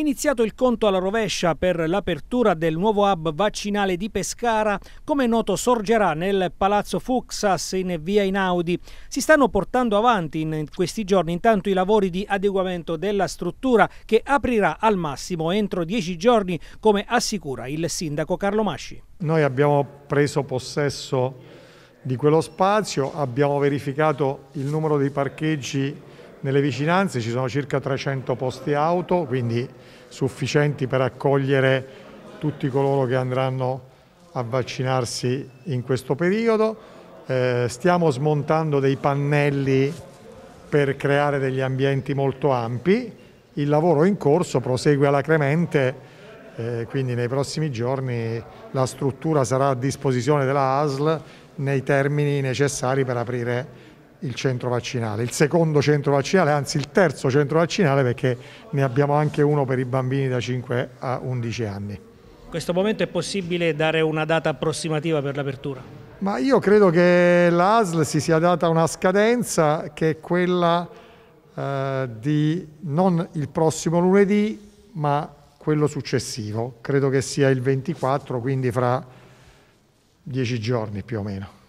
iniziato il conto alla rovescia per l'apertura del nuovo hub vaccinale di Pescara, come noto sorgerà nel Palazzo Fuxas in via Inaudi. Si stanno portando avanti in questi giorni intanto i lavori di adeguamento della struttura che aprirà al massimo entro dieci giorni, come assicura il sindaco Carlo Masci. Noi abbiamo preso possesso di quello spazio, abbiamo verificato il numero dei parcheggi nelle vicinanze ci sono circa 300 posti auto, quindi sufficienti per accogliere tutti coloro che andranno a vaccinarsi in questo periodo. Eh, stiamo smontando dei pannelli per creare degli ambienti molto ampi. Il lavoro in corso prosegue alacremente, eh, quindi nei prossimi giorni la struttura sarà a disposizione della ASL nei termini necessari per aprire il il centro vaccinale, il secondo centro vaccinale, anzi il terzo centro vaccinale perché ne abbiamo anche uno per i bambini da 5 a 11 anni. In questo momento è possibile dare una data approssimativa per l'apertura? Ma io credo che l'ASL si sia data una scadenza che è quella eh, di non il prossimo lunedì ma quello successivo, credo che sia il 24, quindi fra 10 giorni più o meno.